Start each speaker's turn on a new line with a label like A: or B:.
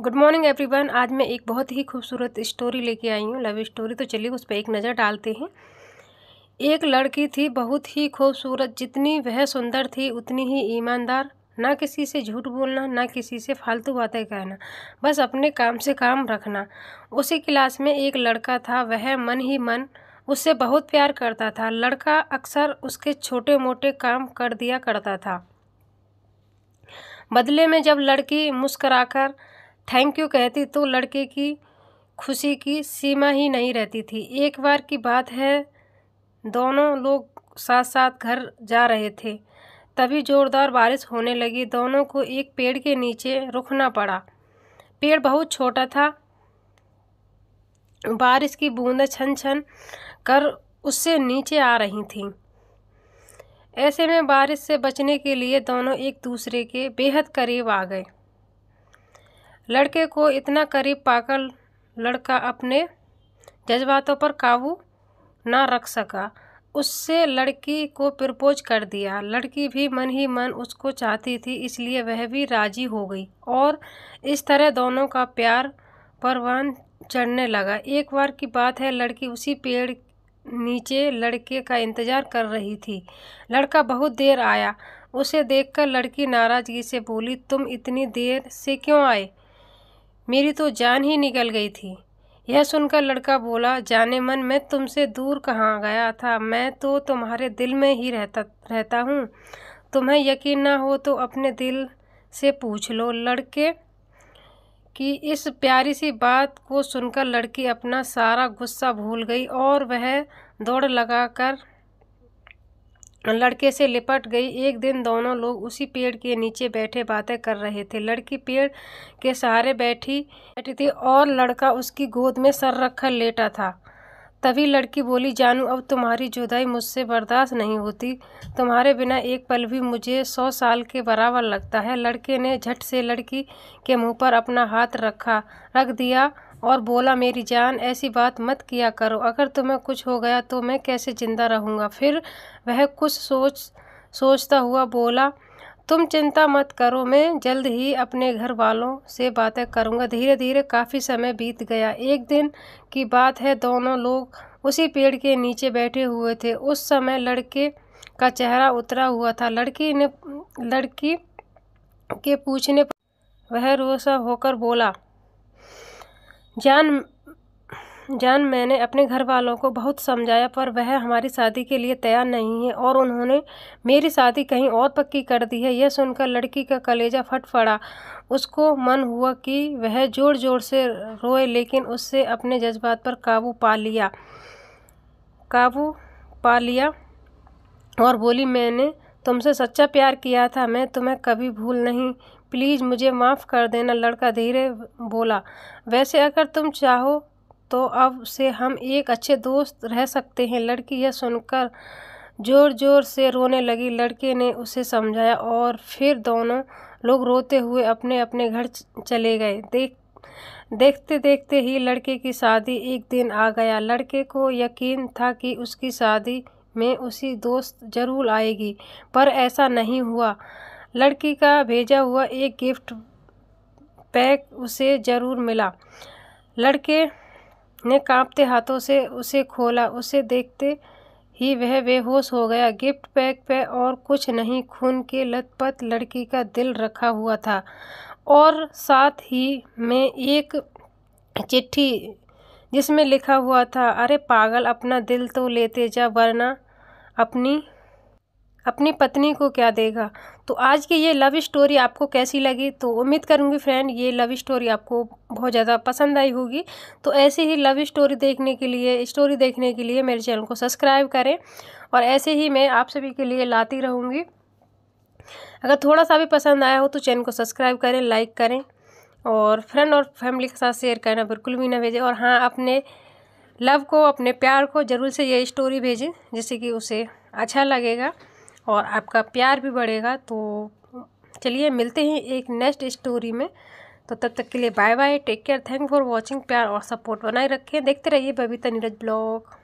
A: good morning everyone आज मैं एक बहुत ही खूबसूरत स्टोरी लेके आई हूँ लव स्टोरी तो चलिए उस पर एक नज़र डालते हैं एक लड़की थी बहुत ही खूबसूरत जितनी वह सुंदर थी उतनी ही ईमानदार ना किसी से झूठ बोलना ना किसी से फालतू बातें कहना बस अपने काम से काम रखना उसी क्लास में एक लड़का था वह मन ही मन उससे बहुत प्यार करता था लड़का अक्सर उसके छोटे मोटे काम कर दिया करता था बदले में जब लड़की मुस्कराकर थैंक यू कहती तो लड़के की खुशी की सीमा ही नहीं रहती थी एक बार की बात है दोनों लोग साथ साथ घर जा रहे थे तभी ज़ोरदार बारिश होने लगी दोनों को एक पेड़ के नीचे रुकना पड़ा पेड़ बहुत छोटा था बारिश की बूंदें छन छन कर उससे नीचे आ रही थीं ऐसे में बारिश से बचने के लिए दोनों एक दूसरे के बेहद करीब आ गए लड़के को इतना करीब पाकर लड़का अपने जज्बातों पर काबू ना रख सका उससे लड़की को प्रपोज कर दिया लड़की भी मन ही मन उसको चाहती थी इसलिए वह भी राजी हो गई और इस तरह दोनों का प्यार परवान चढ़ने लगा एक बार की बात है लड़की उसी पेड़ नीचे लड़के का इंतज़ार कर रही थी लड़का बहुत देर आया उसे देखकर लड़की नाराज़गी से बोली तुम इतनी देर से क्यों आए मेरी तो जान ही निकल गई थी यह सुनकर लड़का बोला जाने मन मैं तुमसे दूर कहाँ गया था मैं तो तुम्हारे दिल में ही रहता रहता हूँ तुम्हें यकीन ना हो तो अपने दिल से पूछ लो लड़के कि इस प्यारी सी बात को सुनकर लड़की अपना सारा गुस्सा भूल गई और वह दौड़ लगाकर लड़के से लिपट गई एक दिन दोनों लोग उसी पेड़ के नीचे बैठे बातें कर रहे थे लड़की पेड़ के सहारे बैठी बैठी थी और लड़का उसकी गोद में सर रखकर लेटा था तभी लड़की बोली जानू अब तुम्हारी जुदाई मुझसे बर्दाश्त नहीं होती तुम्हारे बिना एक पल भी मुझे सौ साल के बराबर लगता है लड़के ने झट से लड़की के मुंह पर अपना हाथ रखा रख दिया और बोला मेरी जान ऐसी बात मत किया करो अगर तुम्हें कुछ हो गया तो मैं कैसे ज़िंदा रहूँगा फिर वह कुछ सोच सोचता हुआ बोला तुम चिंता मत करो मैं जल्द ही अपने घर वालों से बातें करूँगा धीरे धीरे काफ़ी समय बीत गया एक दिन की बात है दोनों लोग उसी पेड़ के नीचे बैठे हुए थे उस समय लड़के का चेहरा उतरा हुआ था लड़की ने लड़की के पूछने पर वह रोसा होकर बोला जान जान मैंने अपने घर वालों को बहुत समझाया पर वह हमारी शादी के लिए तैयार नहीं है और उन्होंने मेरी शादी कहीं और पक्की कर दी है यह सुनकर लड़की का कलेजा फट पड़ा उसको मन हुआ कि वह जोर जोर से रोए लेकिन उससे अपने जज्बात पर काबू पा लिया काबू पा लिया और बोली मैंने तुमसे सच्चा प्यार किया था मैं तुम्हें कभी भूल नहीं प्लीज़ मुझे माफ़ कर देना लड़का धीरे बोला वैसे अगर तुम चाहो तो अब से हम एक अच्छे दोस्त रह सकते हैं लड़की यह सुनकर ज़ोर ज़ोर से रोने लगी लड़के ने उसे समझाया और फिर दोनों लोग रोते हुए अपने अपने घर चले गए देख देखते देखते ही लड़के की शादी एक दिन आ गया लड़के को यकीन था कि उसकी शादी में उसी दोस्त जरूर आएगी पर ऐसा नहीं हुआ लड़की का भेजा हुआ एक गिफ्ट पैक उसे ज़रूर मिला लड़के ने कांपते हाथों से उसे खोला उसे देखते ही वह बेहोश हो गया गिफ्ट पैक पे और कुछ नहीं खून के लथपथ लड़की का दिल रखा हुआ था और साथ ही में एक चिट्ठी जिसमें लिखा हुआ था अरे पागल अपना दिल तो लेते जा वरना अपनी अपनी पत्नी को क्या देगा तो आज की ये लव स्टोरी आपको कैसी लगी तो उम्मीद करूँगी फ्रेंड ये लव स्टोरी आपको बहुत ज़्यादा पसंद आई होगी तो ऐसे ही लव स्टोरी देखने के लिए स्टोरी देखने के लिए मेरे चैनल को सब्सक्राइब करें और ऐसे ही मैं आप सभी के लिए लाती रहूँगी अगर थोड़ा सा भी पसंद आया हो तो चैनल को सब्सक्राइब करें लाइक करें और फ्रेंड और फैमिली के साथ शेयर करना बिल्कुल भी ना भेजें और हाँ अपने लव को अपने प्यार को ज़रूर से ये स्टोरी भेजें जिससे कि उसे अच्छा लगेगा और आपका प्यार भी बढ़ेगा तो चलिए मिलते हैं एक नेक्स्ट स्टोरी में तो तब तक के लिए bye bye take care thank for watching प्यार और सपोर्ट बनाए रखें देखते रहिए बबीता नीरज ब्लॉग